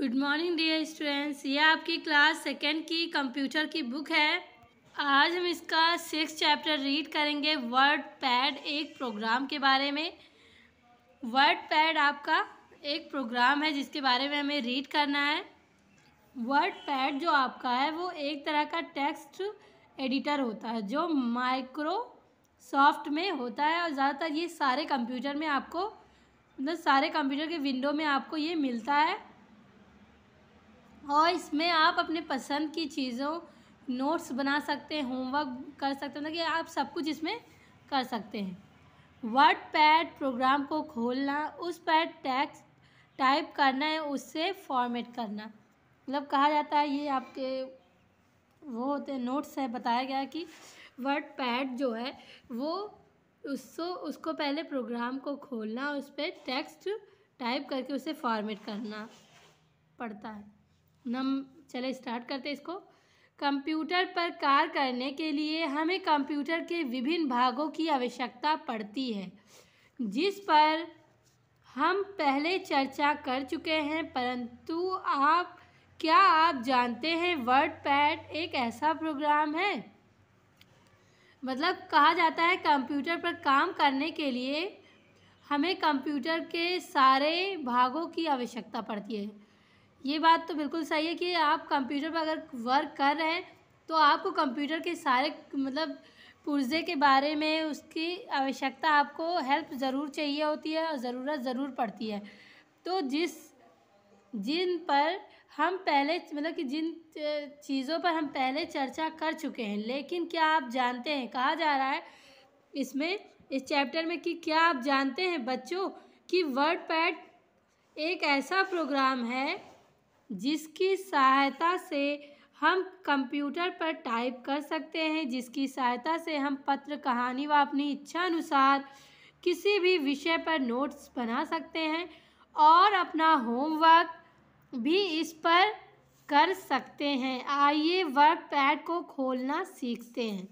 good morning dear students ये आपकी class second की कंप्यूटर की बुक है आज हम इसका सिक्स चैप्टर रीड करेंगे वर्ड पैड एक प्रोग्राम के बारे में वर्ड पैड आपका एक प्रोग्राम है जिसके बारे में हमें रीड करना है वर्ड पैड जो आपका है वो एक तरह का टेक्स्ट एडिटर होता है जो माइक्रोसॉफ्ट में होता है और ज़्यादातर ये सारे कंप्यूटर में आपको मतलब सारे कंप्यूटर के विंडो में आपको ये मिलता है और इसमें आप अपने पसंद की चीज़ों नोट्स बना सकते हैं होमवर्क कर सकते हैं मतलब कि आप सब कुछ इसमें कर सकते हैं वर्ड पैड प्रोग्राम को खोलना उस पर टैक्स टाइप करना है उससे फॉर्मेट करना मतलब कहा जाता है ये आपके वो होते हैं नोट्स है बताया गया कि वर्ड पैड जो है वो उसको उसको पहले प्रोग्राम को खोलना उस पर टेक्स्ट टाइप करके उसे फॉर्मेट करना पड़ता है हम चले स्टार्ट करते हैं इसको कंप्यूटर पर कार्य करने के लिए हमें कंप्यूटर के विभिन्न भागों की आवश्यकता पड़ती है जिस पर हम पहले चर्चा कर चुके हैं परंतु आप क्या आप जानते हैं वर्ड पैड एक ऐसा प्रोग्राम है मतलब कहा जाता है कंप्यूटर पर काम करने के लिए हमें कंप्यूटर के सारे भागों की आवश्यकता पड़ती है ये बात तो बिल्कुल सही है कि आप कंप्यूटर पर अगर वर्क कर रहे हैं तो आपको कंप्यूटर के सारे मतलब पुर्जे के बारे में उसकी आवश्यकता आपको हेल्प ज़रूर चाहिए होती है और ज़रूरत ज़रूर पड़ती है तो जिस जिन पर हम पहले मतलब कि जिन चीज़ों पर हम पहले चर्चा कर चुके हैं लेकिन क्या आप जानते हैं कहा जा रहा है इसमें इस चैप्टर में कि क्या आप जानते हैं बच्चों कि वर्ड पैड एक ऐसा प्रोग्राम है जिसकी सहायता से हम कंप्यूटर पर टाइप कर सकते हैं जिसकी सहायता से हम पत्र कहानी व अपनी इच्छा अनुसार किसी भी विषय पर नोट्स बना सकते हैं और अपना होमवर्क भी इस पर कर सकते हैं आइए वर्क पैड को खोलना सीखते हैं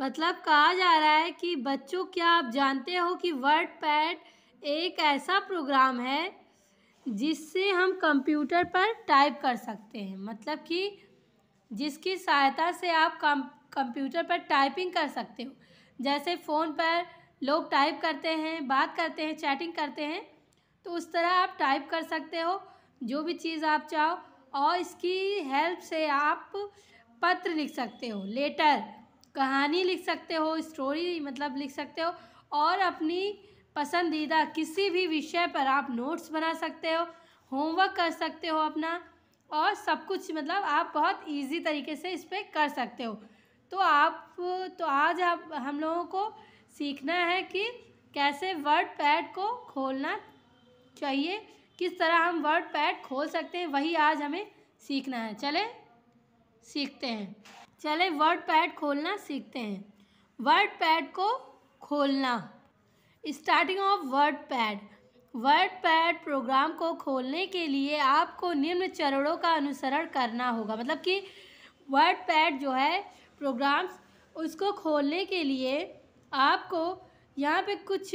मतलब कहा जा रहा है कि बच्चों क्या आप जानते हो कि वर्ड पैड एक ऐसा प्रोग्राम है जिससे हम कंप्यूटर पर टाइप कर सकते हैं मतलब कि जिसकी सहायता से आप कम कंप्यूटर पर टाइपिंग कर सकते हो जैसे फ़ोन पर लोग टाइप करते हैं बात करते हैं चैटिंग करते हैं तो उस तरह आप टाइप कर सकते हो जो भी चीज़ आप चाहो और इसकी हेल्प से आप पत्र लिख सकते हो लेटर कहानी लिख सकते हो स्टोरी मतलब लिख सकते हो और अपनी पसंदीदा किसी भी विषय पर आप नोट्स बना सकते हो होमवर्क कर सकते हो अपना और सब कुछ मतलब आप बहुत इजी तरीके से इस पर कर सकते हो तो आप तो आज आप हम लोगों को सीखना है कि कैसे वर्ड पैड को खोलना चाहिए किस तरह हम वर्ड पैड खोल सकते हैं वही आज हमें सीखना है चले सीखते हैं चले वर्ड पैड खोलना सीखते हैं वर्ड पैड को खोलना starting of word pad word pad program को खोलने के लिए आपको निम्न चरणों का अनुसरण करना होगा मतलब कि वर्ड पैड जो है प्रोग्राम्स उसको खोलने के लिए आपको यहाँ पे कुछ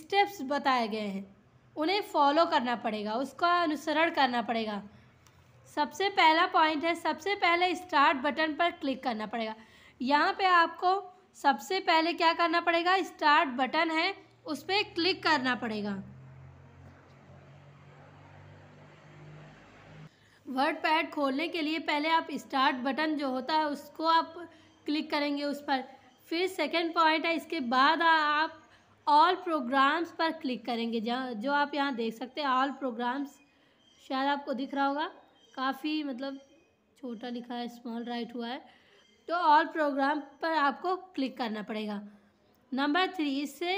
स्टेप्स बताए गए हैं उन्हें फॉलो करना पड़ेगा उसका अनुसरण करना पड़ेगा सबसे पहला पॉइंट है सबसे पहले स्टार्ट बटन पर क्लिक करना पड़ेगा यहाँ पे आपको सबसे पहले क्या करना पड़ेगा स्टार्ट बटन है उस पर क्लिक करना पड़ेगा वर्ड पैड खोलने के लिए पहले आप स्टार्ट बटन जो होता है उसको आप क्लिक करेंगे उस पर फिर सेकेंड पॉइंट है इसके बाद आप ऑल प्रोग्राम्स पर क्लिक करेंगे जहाँ जो आप यहाँ देख सकते हैं ऑल प्रोग्राम्स शायद आपको दिख रहा होगा काफ़ी मतलब छोटा लिखा है स्मॉल राइट हुआ है तो ऑल प्रोग्राम पर आपको क्लिक करना पड़ेगा नंबर थ्री इससे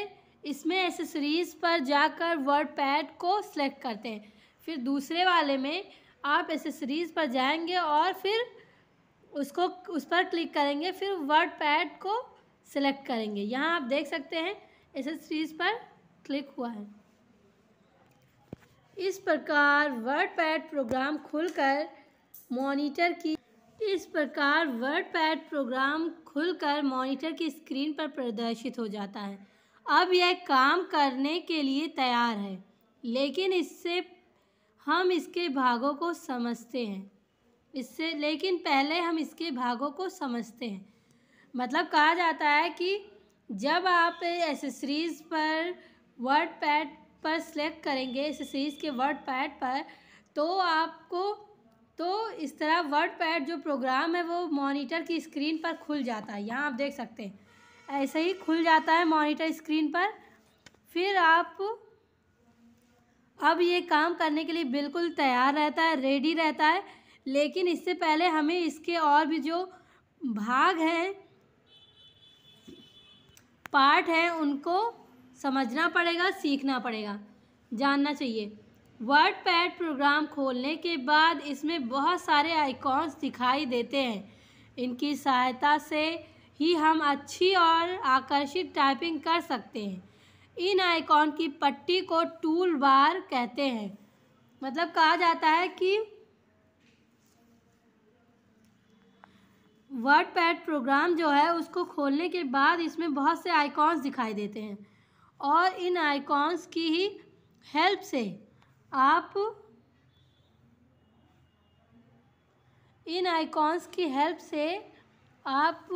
इसमें एसेसरीज़ पर जाकर वर्ड पैड को सिलेक्ट करते हैं फिर दूसरे वाले में आप एसेसरीज़ पर जाएंगे और फिर उसको उस पर क्लिक करेंगे फिर वर्ड पैड को सिलेक्ट करेंगे यहाँ आप देख सकते हैं एसेसरीज़ पर क्लिक हुआ है इस प्रकार वर्ड पैड प्रोग्राम खुलकर मॉनिटर की इस प्रकार वर्ड पैड प्रोग्राम खुलकर मॉनिटर की स्क्रीन पर प्रदर्शित हो जाता है अब यह काम करने के लिए तैयार है लेकिन इससे हम इसके भागों को समझते हैं इससे लेकिन पहले हम इसके भागों को समझते हैं मतलब कहा जाता है कि जब आप एसेसरीज़ पर वर्ड पैड पर सिलेक्ट करेंगे एसेसरीज़ के वर्ड पैड पर तो आपको तो इस तरह वर्ड पैड जो प्रोग्राम है वो मॉनिटर की स्क्रीन पर खुल जाता है यहाँ आप देख सकते हैं ऐसे ही खुल जाता है मॉनिटर स्क्रीन पर फिर आप अब ये काम करने के लिए बिल्कुल तैयार रहता है रेडी रहता है लेकिन इससे पहले हमें इसके और भी जो भाग हैं पार्ट हैं उनको समझना पड़ेगा सीखना पड़ेगा जानना चाहिए वर्ड पैड प्रोग्राम खोलने के बाद इसमें बहुत सारे आइकॉन्स दिखाई देते हैं इनकी सहायता से ही हम अच्छी और आकर्षित टाइपिंग कर सकते हैं इन आइकॉन की पट्टी को टूल बार कहते हैं मतलब कहा जाता है कि वर्ड पैड प्रोग्राम जो है उसको खोलने के बाद इसमें बहुत से आइकॉन्स दिखाई देते हैं और इन आइकॉन्स की ही हेल्प से आप इन आइकॉन्स की हेल्प से आप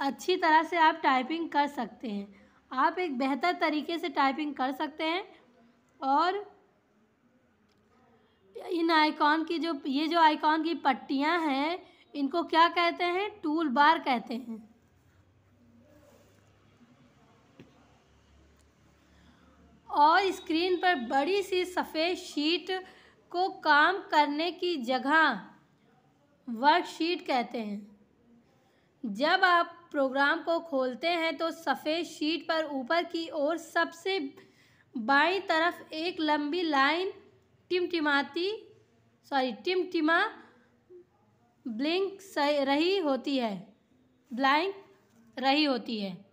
अच्छी तरह से आप टाइपिंग कर सकते हैं आप एक बेहतर तरीके से टाइपिंग कर सकते हैं और इन आइकॉन की जो ये जो आइकॉन की पट्टियां हैं इनको क्या कहते हैं टूल बार कहते हैं और स्क्रीन पर बड़ी सी सफ़ेद शीट को काम करने की जगह वर्कशीट कहते हैं जब आप प्रोग्राम को खोलते हैं तो सफ़ेद शीट पर ऊपर की ओर सबसे बाई तरफ एक लंबी लाइन टिमटिमाती सॉरी टिमटिमा ब्लिंक रही होती है ब्लैंक रही होती है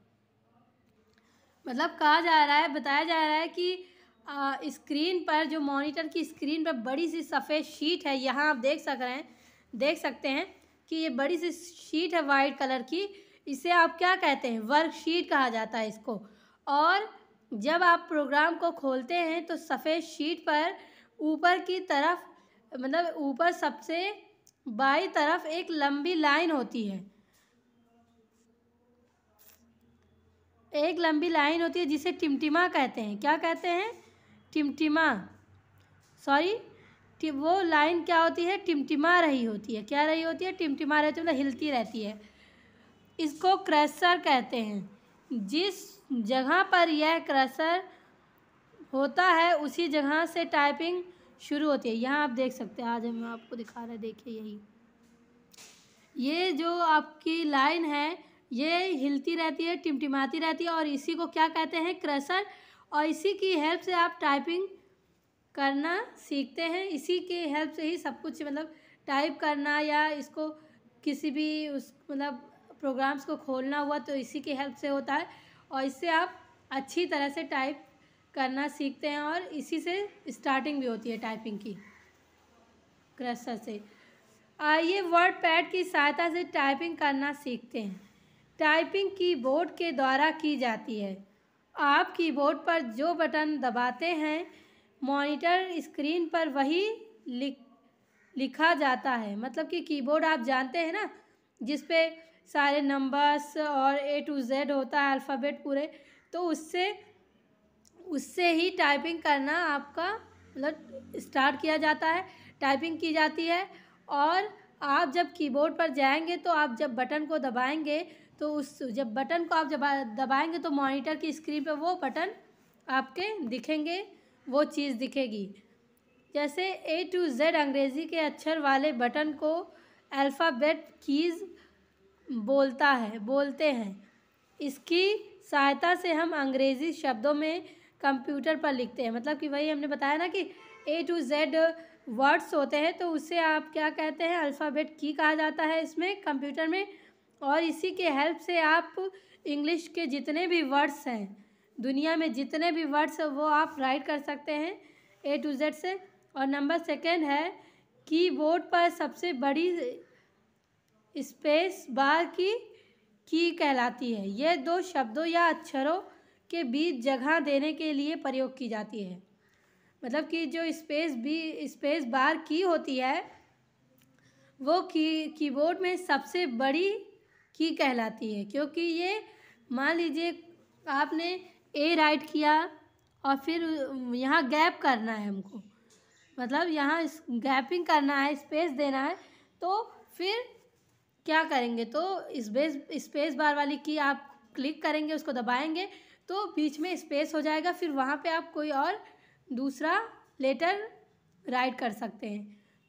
मतलब कहा जा रहा है बताया जा रहा है कि स्क्रीन पर जो मॉनिटर की स्क्रीन पर बड़ी सी सफ़ेद शीट है यहाँ आप देख सक रहे हैं देख सकते हैं कि ये बड़ी सी शीट है वाइट कलर की इसे आप क्या कहते हैं वर्कशीट कहा जाता है इसको और जब आप प्रोग्राम को खोलते हैं तो सफ़ेद शीट पर ऊपर की तरफ मतलब ऊपर सबसे बाई तरफ एक लंबी लाइन होती है एक लंबी लाइन होती है जिसे टिमटिमा कहते हैं क्या कहते हैं टिमटिमा सॉरी वो लाइन क्या होती है टिमटिमा रही होती है क्या रही होती है टिमटिमा रहती है मतलब हिलती रहती है इसको क्रसर कहते हैं जिस जगह पर यह क्रसर होता है उसी जगह से टाइपिंग शुरू होती है यहाँ आप देख सकते हैं आज हम आपको दिखा रहे हैं देखिए यही ये जो आपकी लाइन है ये हिलती रहती है टिमटिमाती रहती है और इसी को क्या कहते हैं क्रसर और इसी की हेल्प से आप टाइपिंग करना सीखते हैं इसी के हेल्प से ही सब कुछ मतलब टाइप करना या इसको किसी भी उस मतलब प्रोग्राम्स को खोलना हुआ तो इसी के हेल्प से होता है और इससे आप अच्छी तरह से टाइप करना सीखते हैं और इसी से स्टार्टिंग भी होती है टाइपिंग की क्रसर से आइए वर्ड पैड की सहायता से टाइपिंग करना सीखते हैं टाइपिंग कीबोर्ड के द्वारा की जाती है आप कीबोर्ड पर जो बटन दबाते हैं मॉनिटर स्क्रीन पर वही लिख लिखा जाता है मतलब कि कीबोर्ड आप जानते हैं ना जिस पे सारे नंबर्स और ए टू जेड होता है अल्फ़ाबेट पूरे तो उससे उससे ही टाइपिंग करना आपका मतलब स्टार्ट किया जाता है टाइपिंग की जाती है और आप जब कीबोर्ड पर जाएंगे तो आप जब बटन को दबाएंगे तो उस जब बटन को आप जब दबाएंगे तो मॉनिटर की स्क्रीन पे वो बटन आपके दिखेंगे वो चीज़ दिखेगी जैसे ए टू जेड अंग्रेज़ी के अक्षर वाले बटन को अल्फ़ाबेट कीज़ बोलता है बोलते हैं इसकी सहायता से हम अंग्रेज़ी शब्दों में कंप्यूटर पर लिखते हैं मतलब कि वही हमने बताया ना कि ए टू जेड वर्ड्स होते हैं तो उसे आप क्या कहते हैं अल्फ़ाबेट की कहा जाता है इसमें कंप्यूटर में और इसी के हेल्प से आप इंग्लिश के जितने भी वर्ड्स हैं दुनिया में जितने भी वर्ड्स हैं वो आप राइट कर सकते हैं ए टू जेड से और नंबर सेकेंड है कीबोर्ड पर सबसे बड़ी स्पेस बार की की कहलाती है ये दो शब्दों या अक्षरों के बीच जगह देने के लिए प्रयोग की जाती है मतलब कि जो स्पेस बी स्पेस बार की होती है वो की कीबोर्ड में सबसे बड़ी की कहलाती है क्योंकि ये मान लीजिए आपने ए राइट किया और फिर यहाँ गैप करना है हमको मतलब यहाँ गैपिंग करना है स्पेस देना है तो फिर क्या करेंगे तो स्पेस स्पेस बार वाली की आप क्लिक करेंगे उसको दबाएंगे तो बीच में स्पेस हो जाएगा फिर वहाँ पे आप कोई और दूसरा लेटर राइट कर सकते हैं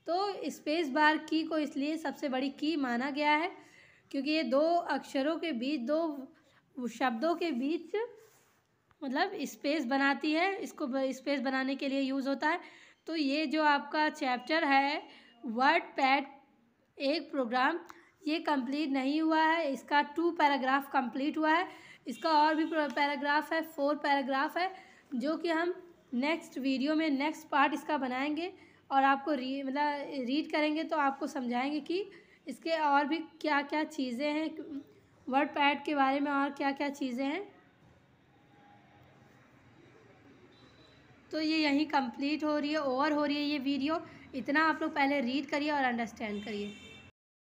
तो स्पेस बार की को इसलिए सबसे बड़ी की माना गया है क्योंकि ये दो अक्षरों के बीच दो शब्दों के बीच मतलब स्पेस बनाती है इसको स्पेस बनाने के लिए यूज़ होता है तो ये जो आपका चैप्टर है वर्ड पैड एक प्रोग्राम ये कंप्लीट नहीं हुआ है इसका टू पैराग्राफ कंप्लीट हुआ है इसका और भी पैराग्राफ है फोर पैराग्राफ है जो कि हम नेक्स्ट वीडियो में नेक्स्ट पार्ट इसका बनाएंगे और आपको री मतलब रीड करेंगे तो आपको समझाएंगे कि इसके और भी क्या क्या चीज़ें हैं वर्ड पैड के बारे में और क्या क्या चीज़ें हैं तो ये यहीं कंप्लीट हो रही है ओवर हो रही है ये वीडियो इतना आप लोग पहले रीड करिए और अंडरस्टैंड करिए